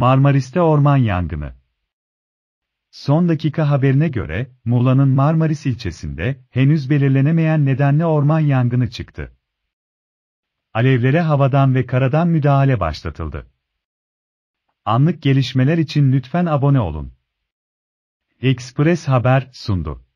Marmaris'te orman yangını. Son dakika haberine göre, Muğla'nın Marmaris ilçesinde henüz belirlenemeyen nedenle orman yangını çıktı. Alevlere havadan ve karadan müdahale başlatıldı. Anlık gelişmeler için lütfen abone olun. Express Haber sundu.